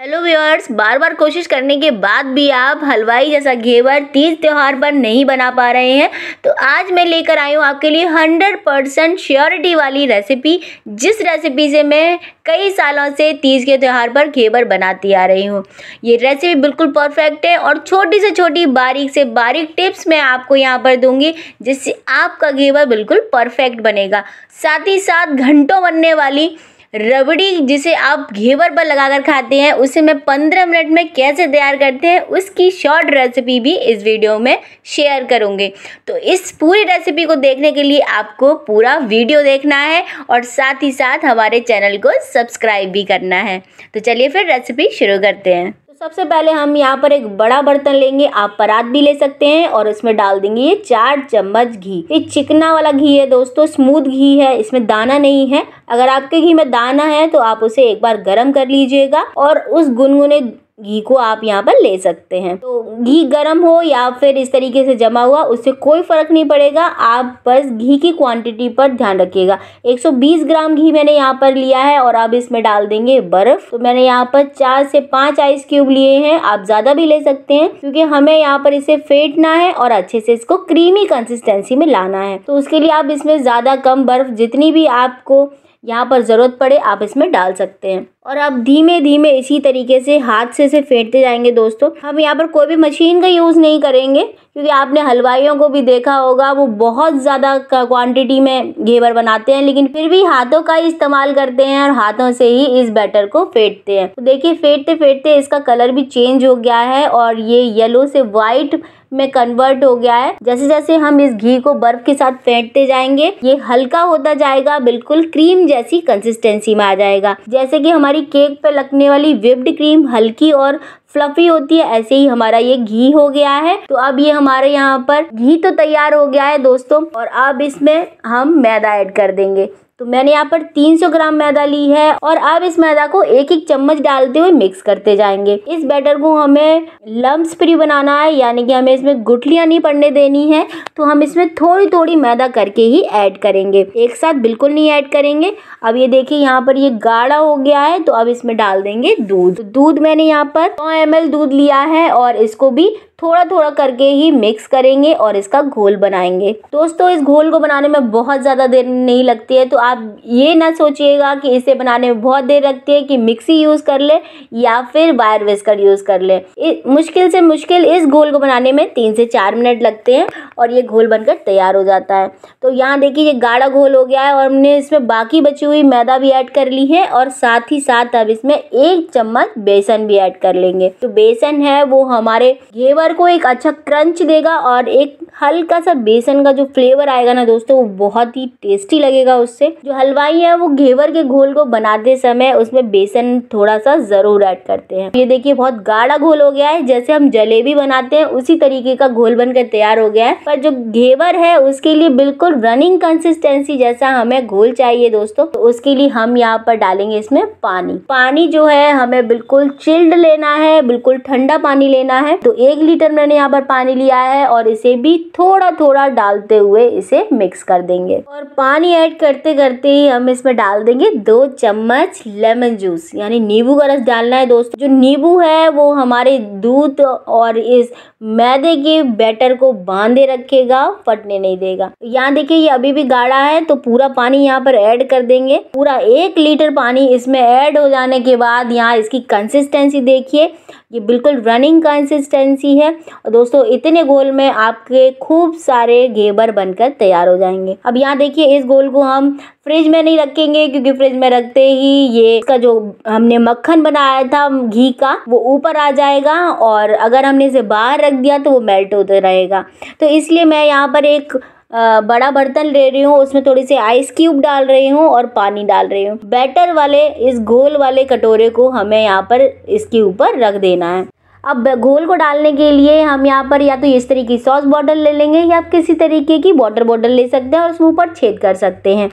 hello viewers बार बार कोशिश करने के बाद भी आप हलवाई जैसा घेवर तीज त्यौहार पर नहीं बना पा रहे हैं तो आज मैं लेकर आई हूँ आपके लिए 100 परसेंट श्योरिटी वाली रेसिपी जिस रेसिपी से मैं कई सालों से तीज के त्यौहार पर घेवर बनाती आ रही हूँ ये रेसिपी बिल्कुल परफेक्ट है और छोटी से छोटी बारीक से बारीक टिप्स मैं आपको यहाँ पर दूँगी जिससे आपका घेवर बिल्कुल परफेक्ट बनेगा साथ ही साथ घंटों बनने वाली रबड़ी जिसे आप घेवर पर लगाकर खाते हैं उसे मैं पंद्रह मिनट में कैसे तैयार करते हैं उसकी शॉर्ट रेसिपी भी इस वीडियो में शेयर करूँगी तो इस पूरी रेसिपी को देखने के लिए आपको पूरा वीडियो देखना है और साथ ही साथ हमारे चैनल को सब्सक्राइब भी करना है तो चलिए फिर रेसिपी शुरू करते हैं सबसे पहले हम यहाँ पर एक बड़ा बर्तन लेंगे आप परात भी ले सकते हैं और इसमें डाल देंगे ये चार चम्मच घी ये चिकना वाला घी है दोस्तों स्मूथ घी है इसमें दाना नहीं है अगर आपके घी में दाना है तो आप उसे एक बार गर्म कर लीजिएगा और उस गुनगुने घी को आप यहाँ पर ले सकते हैं तो घी गर्म हो या फिर इस तरीके से जमा हुआ उससे कोई फ़र्क नहीं पड़ेगा आप बस घी की क्वांटिटी पर ध्यान रखिएगा 120 ग्राम घी मैंने यहाँ पर लिया है और आप इसमें डाल देंगे बर्फ़ तो मैंने यहाँ पर चार से पाँच आइस क्यूब लिए हैं आप ज़्यादा भी ले सकते हैं क्योंकि हमें यहाँ पर इसे फेंटना है और अच्छे से इसको क्रीमी कंसिस्टेंसी में लाना है तो उसके लिए आप इसमें ज़्यादा कम बर्फ़ जितनी भी आपको यहाँ पर ज़रूरत पड़े आप इसमें डाल सकते हैं और आप धीमे धीमे इसी तरीके से हाथ से इसे फेंटते जाएंगे दोस्तों हम यहाँ पर कोई भी मशीन का यूज़ नहीं करेंगे क्योंकि आपने हलवाइयों को भी देखा होगा वो बहुत ज़्यादा क्वांटिटी में घेवर बनाते हैं लेकिन फिर भी हाथों का ही इस्तेमाल करते हैं और हाथों से ही इस बैटर को फेंटते हैं तो देखिए फेंटते फेंटते इसका कलर भी चेंज हो गया है और ये येलो से वाइट में कन्वर्ट हो गया है जैसे जैसे हम इस घी को बर्फ के साथ फेंटते जाएंगे ये हल्का होता जाएगा बिल्कुल क्रीम जैसी कंसिस्टेंसी में आ जाएगा जैसे कि हमारी केक पे लगने वाली विप्ड क्रीम हल्की और फ्लफी होती है ऐसे ही हमारा ये घी हो गया है तो अब ये हमारे यहाँ पर घी तो तैयार हो गया है दोस्तों और अब इसमें हम मैदा ऐड कर देंगे तो मैंने यहाँ पर 300 ग्राम मैदा ली है और अब इस मैदा को एक एक चम्मच डालते हुए मिक्स करते जाएंगे इस बैटर को हमें लम्ब फ्री बनाना है यानी कि हमें इसमें गुठलियाँ नहीं पड़ने देनी है तो हम इसमें थोड़ी थोड़ी मैदा करके ही ऐड करेंगे एक साथ बिल्कुल नहीं ऐड करेंगे अब ये देखिए यहाँ पर ये गाढ़ा हो गया है तो अब इसमें डाल देंगे दूध तो दूध मैंने यहाँ पर सौ एम दूध लिया है और इसको भी थोड़ा थोड़ा करके ही मिक्स करेंगे और इसका घोल बनाएंगे दोस्तों इस घोल को बनाने में बहुत ज़्यादा देर नहीं लगती है तो आप ये ना सोचिएगा कि इसे बनाने में बहुत देर लगती है कि मिक्सी यूज़ कर ले या फिर वायर वेस्कर यूज़ कर ले मुश्किल से मुश्किल इस घोल को बनाने में तीन से चार मिनट लगते हैं और ये घोल बनकर तैयार हो जाता है तो यहाँ देखिए ये गाढ़ा घोल हो गया है और हमने इसमें बाकी बची हुई मैदा भी ऐड कर ली है और साथ ही साथ अब इसमें एक चम्मच बेसन भी ऐड कर लेंगे तो बेसन है वो हमारे घेवर को एक अच्छा क्रंच देगा और एक हल्का सा बेसन का जो फ्लेवर आएगा ना दोस्तों वो बहुत ही टेस्टी लगेगा उससे जो हलवाई है वो घेवर के घोल को बनाते समय उसमें बेसन थोड़ा सा ज़रूर ऐड करते हैं ये देखिए बहुत गाढ़ा घोल हो गया है जैसे हम जलेबी बनाते हैं उसी तरीके का घोल बनकर तैयार हो गया है पर जो घेवर है उसके लिए बिल्कुल रनिंग कंसिस्टेंसी जैसा हमें घोल चाहिए दोस्तों तो उसके लिए हम यहाँ पर डालेंगे इसमें पानी पानी जो है हमें बिल्कुल चिल्ड लेना है बिल्कुल ठंडा पानी लेना है तो एक लीटर मैंने यहाँ पर पानी लिया है और इसे भी थोड़ा थोड़ा डालते हुए इसे मिक्स कर देंगे और पानी ऐड करते करते ही हम इसमें डाल देंगे दो चम्मच लेमन जूस यानी नींबू का रस डालना है दोस्तों जो नींबू है वो हमारे दूध और इस मैदे के बैटर को बांधे रखेगा फटने नहीं देगा यहाँ देखिए ये अभी भी गाढ़ा है तो पूरा पानी यहाँ पर ऐड कर देंगे पूरा एक लीटर पानी इसमें ऐड हो जाने के बाद यहाँ इसकी कंसिस्टेंसी देखिए ये बिल्कुल रनिंग कंसिस्टेंसी है और दोस्तों इतने गोल में आपके खूब सारे घेबर बनकर तैयार हो जाएंगे अब यहाँ देखिए इस गोल को हम फ्रिज में नहीं रखेंगे क्योंकि फ्रिज में रखते ही ये इसका जो हमने मक्खन बनाया था घी का वो ऊपर आ जाएगा और अगर हमने इसे बाहर रख दिया तो वो मेल्ट होते रहेगा तो इसलिए मैं यहाँ पर एक बड़ा बर्तन ले रही हूँ उसमें थोड़ी सी आइस क्यूब डाल रही हूँ और पानी डाल रही हूँ बैटर वाले इस घोल वाले कटोरे को हमें यहाँ पर इसके ऊपर रख देना है अब घोल को डालने के लिए हम यहाँ पर या तो इस तरीके की सॉस बॉटल ले लेंगे या आप किसी तरीके की वाटर बॉटल ले सकते हैं और उसमें ऊपर छेद कर सकते हैं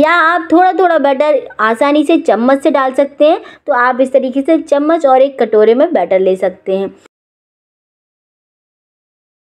या आप थोड़ा थोड़ा बैटर आसानी से चम्मच से डाल सकते हैं तो आप इस तरीके से चम्मच और एक कटोरे में बैटर ले सकते हैं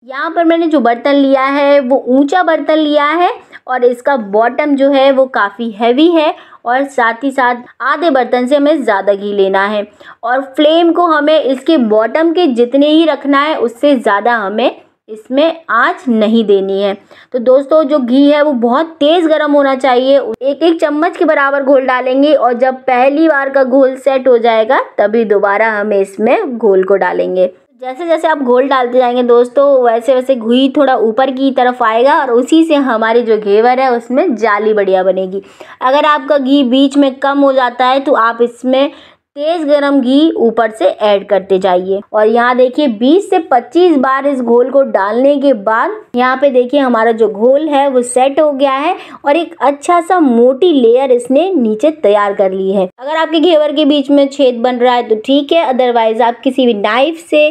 यहाँ पर मैंने जो बर्तन लिया है वो ऊंचा बर्तन लिया है और इसका बॉटम जो है वो काफ़ी हैवी है और साथ ही साथ आधे बर्तन से हमें ज़्यादा घी लेना है और फ्लेम को हमें इसके बॉटम के जितने ही रखना है उससे ज़्यादा हमें इसमें आँच नहीं देनी है तो दोस्तों जो घी है वो बहुत तेज़ गर्म होना चाहिए एक एक चम्मच के बराबर घोल डालेंगे और जब पहली बार का घोल सेट हो जाएगा तभी दोबारा हमें इसमें घोल को डालेंगे जैसे जैसे आप घोल डालते जाएंगे दोस्तों वैसे वैसे घी थोड़ा ऊपर की तरफ आएगा और उसी से हमारी जो घेवर है उसमें जाली बढ़िया बनेगी अगर आपका घी बीच में कम हो जाता है तो आप इसमें तेज़ गरम घी ऊपर से ऐड करते जाइए और यहाँ देखिए 20 से 25 बार इस घोल को डालने के बाद यहाँ पे देखिए हमारा जो घोल है वो सेट हो गया है और एक अच्छा सा मोटी लेयर इसने नीचे तैयार कर ली है अगर आपके घेवर के बीच में छेद बन रहा है तो ठीक है अदरवाइज आप किसी भी नाइफ से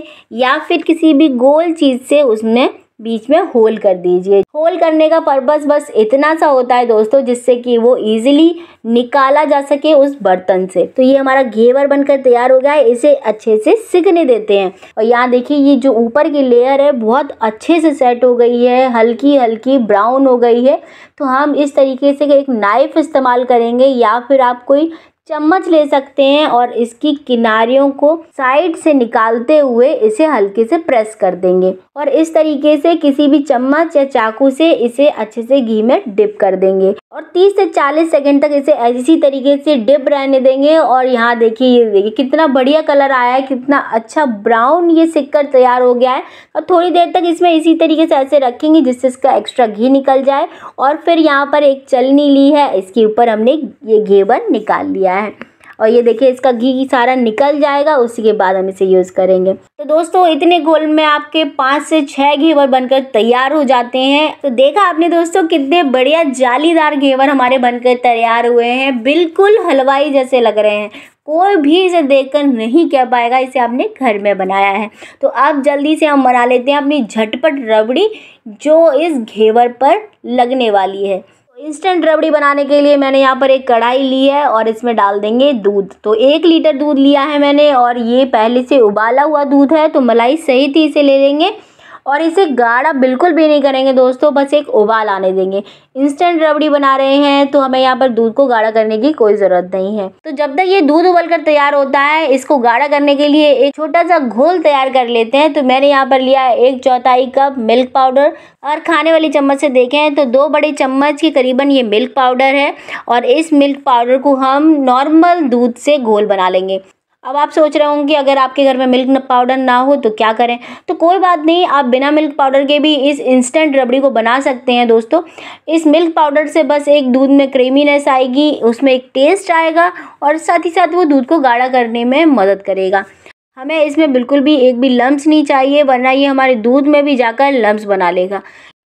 या फिर किसी भी गोल चीज़ से उसमें बीच में होल कर दीजिए होल करने का पर्पज़ बस इतना सा होता है दोस्तों जिससे कि वो इजीली निकाला जा सके उस बर्तन से तो ये हमारा घेवर बनकर तैयार हो गया है इसे अच्छे से सिकने देते हैं और यहाँ देखिए ये जो ऊपर की लेयर है बहुत अच्छे से सेट हो गई है हल्की हल्की ब्राउन हो गई है तो हम इस तरीके से एक नाइफ़ इस्तेमाल करेंगे या फिर आप कोई चम्मच ले सकते हैं और इसकी किनारियों को साइड से निकालते हुए इसे हल्के से प्रेस कर देंगे और इस तरीके से किसी भी चम्मच या चाकू से इसे अच्छे से घी में डिप कर देंगे और 30 से 40 सेकंड तक इसे इसी तरीके से डिप रहने देंगे और यहाँ देखिए ये देखिए कितना बढ़िया कलर आया है कितना अच्छा ब्राउन ये सिक्कर तैयार हो गया है और थोड़ी देर तक इसमें इसी तरीके से ऐसे रखेंगे जिससे इसका एक्स्ट्रा घी निकल जाए और फिर यहाँ पर एक चलनी ली है इसके ऊपर हमने ये घेवन निकाल लिया है और ये देखिए इसका घी सारा निकल जाएगा उसी के बाद हम इसे यूज़ करेंगे तो दोस्तों इतने गोल में आपके पाँच से छः घेवर बनकर तैयार हो जाते हैं तो देखा आपने दोस्तों कितने बढ़िया जालीदार घेवर हमारे बनकर तैयार हुए हैं बिल्कुल हलवाई जैसे लग रहे हैं कोई भी इसे देखकर नहीं कह पाएगा इसे आपने घर में बनाया है तो अब जल्दी से हम बना लेते हैं अपनी झटपट रबड़ी जो इस घेवर पर लगने वाली है इंस्टेंट रबड़ी बनाने के लिए मैंने यहाँ पर एक कढ़ाई ली है और इसमें डाल देंगे दूध तो एक लीटर दूध लिया है मैंने और ये पहले से उबाला हुआ दूध है तो मलाई सही थी इसे ले लेंगे ले और इसे गाढ़ा बिल्कुल भी नहीं करेंगे दोस्तों बस एक उबाल आने देंगे इंस्टेंट रबड़ी बना रहे हैं तो हमें यहाँ पर दूध को गाढ़ा करने की कोई ज़रूरत नहीं है तो जब तक ये दूध उबल कर तैयार होता है इसको गाढ़ा करने के लिए एक छोटा सा घोल तैयार कर लेते हैं तो मैंने यहाँ पर लिया है एक चौथाई कप मिल्क पाउडर और खाने वाली चम्मच से देखें तो दो बड़े चम्मच के करीबन ये मिल्क पाउडर है और इस मिल्क पाउडर को हम नॉर्मल दूध से घोल बना लेंगे अब आप सोच रहे होंगे अगर आपके घर में मिल्क पाउडर ना हो तो क्या करें तो कोई बात नहीं आप बिना मिल्क पाउडर के भी इस इंस्टेंट रबड़ी को बना सकते हैं दोस्तों इस मिल्क पाउडर से बस एक दूध में क्रीमीनेस आएगी उसमें एक टेस्ट आएगा और साथ ही साथ वो दूध को गाढ़ा करने में मदद करेगा हमें इसमें बिल्कुल भी एक भी लम्ब नहीं चाहिए वरना ये हमारे दूध में भी जाकर लम्ब बना लेगा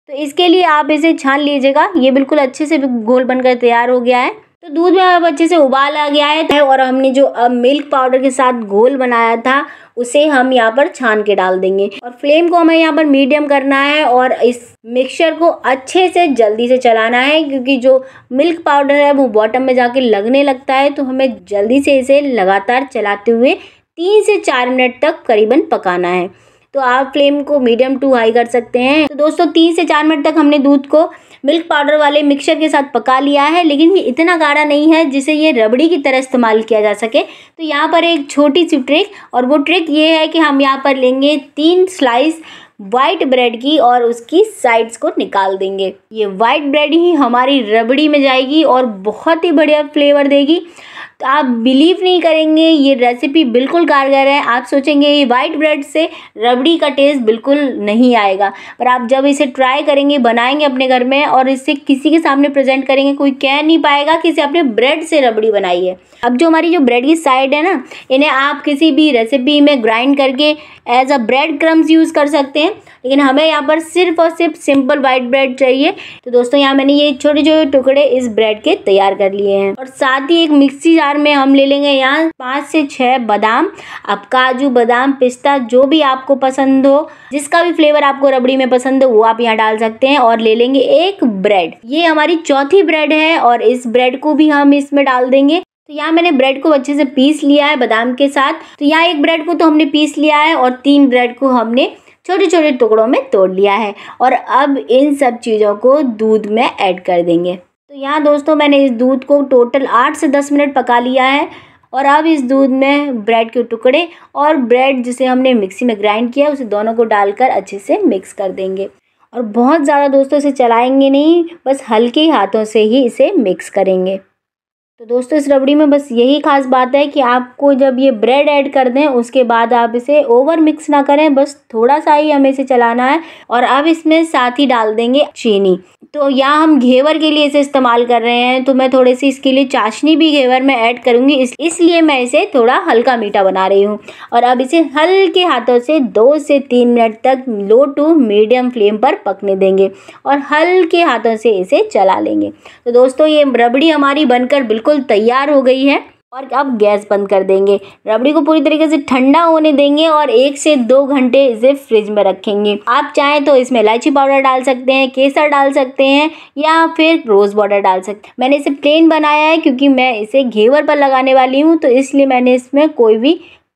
तो इसके लिए आप इसे छान लीजिएगा ये बिल्कुल अच्छे से घोल बनकर तैयार हो गया है तो दूध में अब अच्छे से उबाल आ गया है तो और हमने जो अब मिल्क पाउडर के साथ घोल बनाया था उसे हम यहाँ पर छान के डाल देंगे और फ्लेम को हमें यहाँ पर मीडियम करना है और इस मिक्सचर को अच्छे से जल्दी से चलाना है क्योंकि जो मिल्क पाउडर है वो बॉटम में जाके लगने लगता है तो हमें जल्दी से इसे लगातार चलाते हुए तीन से चार मिनट तक करीबन पकाना है तो आप फ्लेम को मीडियम टू हाई कर सकते हैं तो दोस्तों तीन से चार मिनट तक हमने दूध को मिल्क पाउडर वाले मिक्सचर के साथ पका लिया है लेकिन ये इतना गाढ़ा नहीं है जिसे ये रबड़ी की तरह इस्तेमाल किया जा सके तो यहाँ पर एक छोटी सी ट्रिक और वो ट्रिक ये है कि हम यहाँ पर लेंगे तीन स्लाइस वाइट ब्रेड की और उसकी साइड्स को निकाल देंगे ये वाइट ब्रेड ही हमारी रबड़ी में जाएगी और बहुत ही बढ़िया फ्लेवर देगी तो आप बिलीव नहीं करेंगे ये रेसिपी बिल्कुल कारगर है आप सोचेंगे ये वाइट ब्रेड से रबड़ी का टेस्ट बिल्कुल नहीं आएगा पर आप जब इसे ट्राई करेंगे बनाएंगे अपने घर में और इसे किसी के सामने प्रेजेंट करेंगे कोई कह नहीं पाएगा कि इसे आपने ब्रेड से रबड़ी बनाई है अब जो हमारी जो ब्रेड की साइड है ना इन्हें आप किसी भी रेसिपी में ग्राइंड करके as a bread crumbs use कर सकते हैं लेकिन हमें यहाँ पर सिर्फ और सिर्फ सिंपल वाइट ब्रेड चाहिए तो दोस्तों यहाँ मैंने ये छोटे छोटे टुकड़े इस ब्रेड के तैयार कर लिए हैं और साथ ही एक मिक्सी चार में हम ले लेंगे यहाँ पाँच से छः बादाम अब काजू बादाम पिस्ता जो भी आपको पसंद हो जिसका भी फ्लेवर आपको रबड़ी में पसंद हो वो आप यहाँ डाल सकते हैं और ले लेंगे एक ब्रेड ये हमारी चौथी ब्रेड है और इस ब्रेड को भी हम इसमें डाल देंगे तो यहाँ मैंने ब्रेड को अच्छे से पीस लिया है बादाम के साथ तो यहाँ एक ब्रेड को तो हमने पीस लिया है और तीन ब्रेड को हमने छोटे छोटे टुकड़ों में तोड़ लिया है और अब इन सब चीज़ों को दूध में ऐड कर देंगे तो यहाँ दोस्तों मैंने इस दूध को टोटल आठ से दस मिनट पका लिया है और अब इस दूध में ब्रेड के टुकड़े और ब्रेड जिसे हमने मिक्सी में ग्राइंड किया उसे दोनों को डालकर अच्छे से मिक्स कर देंगे और बहुत ज़्यादा दोस्तों इसे चलाएंगे नहीं बस हल्के हाथों से ही इसे मिक्स करेंगे तो दोस्तों इस रबड़ी में बस यही खास बात है कि आपको जब ये ब्रेड ऐड कर दें उसके बाद आप इसे ओवर मिक्स ना करें बस थोड़ा सा ही हमें इसे चलाना है और अब इसमें साथ ही डाल देंगे चीनी तो या हम घेवर के लिए इसे इस्तेमाल कर रहे हैं तो मैं थोड़ी सी इसके लिए चाशनी भी घेवर में ऐड करूँगी इस, इसलिए मैं इसे थोड़ा हल्का मीठा बना रही हूँ और अब इसे हल्के हाथों से दो से तीन मिनट तक लो टू मीडियम फ्लेम पर पकने देंगे और हल्के हाथों से इसे चला लेंगे तो दोस्तों ये रबड़ी हमारी बनकर बिल्कुल बिल्कुल तैयार हो गई है और अब गैस बंद कर देंगे रबड़ी को पूरी तरीके से ठंडा होने देंगे और एक से दो घंटे इसे फ्रिज में रखेंगे आप चाहें तो इसमें इलायची पाउडर डाल सकते हैं केसर डाल सकते हैं या फिर रोज़ पाउडर डाल सकते हैं मैंने इसे प्लेन बनाया है क्योंकि मैं इसे घेवर पर लगाने वाली हूँ तो इसलिए मैंने इसमें कोई भी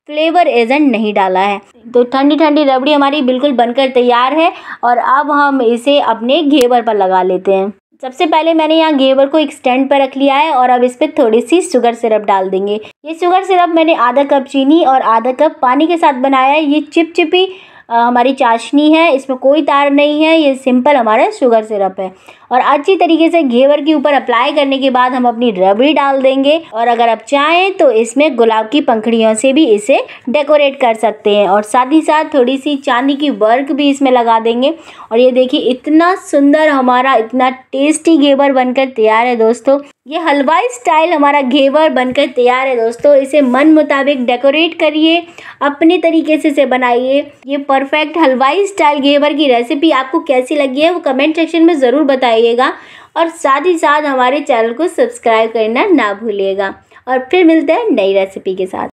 फ्लेवर एजेंट नहीं डाला है तो ठंडी ठंडी रबड़ी हमारी बिल्कुल बनकर तैयार है और अब हम इसे अपने घेवर पर लगा लेते हैं सबसे पहले मैंने यहाँ गेवर को एक स्टैंड पर रख लिया है और अब इस पर थोड़ी सी शुगर सिरप डाल देंगे ये शुगर सिरप मैंने आधा कप चीनी और आधा कप पानी के साथ बनाया है ये चिपचिपी हमारी चाशनी है इसमें कोई तार नहीं है ये सिंपल हमारा शुगर सिरप है और अच्छी तरीके से घेवर के ऊपर अप्लाई करने के बाद हम अपनी रबड़ी डाल देंगे और अगर आप चाहें तो इसमें गुलाब की पंखड़ियों से भी इसे डेकोरेट कर सकते हैं और साथ ही साथ थोड़ी सी चांदी की वर्क भी इसमें लगा देंगे और ये देखिए इतना सुंदर हमारा इतना टेस्टी घेवर बनकर तैयार है दोस्तों ये हलवाई स्टाइल हमारा घेवर बनकर तैयार है दोस्तों इसे मन मुताबिक डेकोरेट करिए अपने तरीके से इसे बनाइए ये परफेक्ट हलवाई स्टाइल घेवर की रेसिपी आपको कैसी लगी है वो कमेंट सेक्शन में ज़रूर बताइएगा और साथ ही साथ हमारे चैनल को सब्सक्राइब करना ना भूलिएगा और फिर मिलते हैं नई रेसिपी के साथ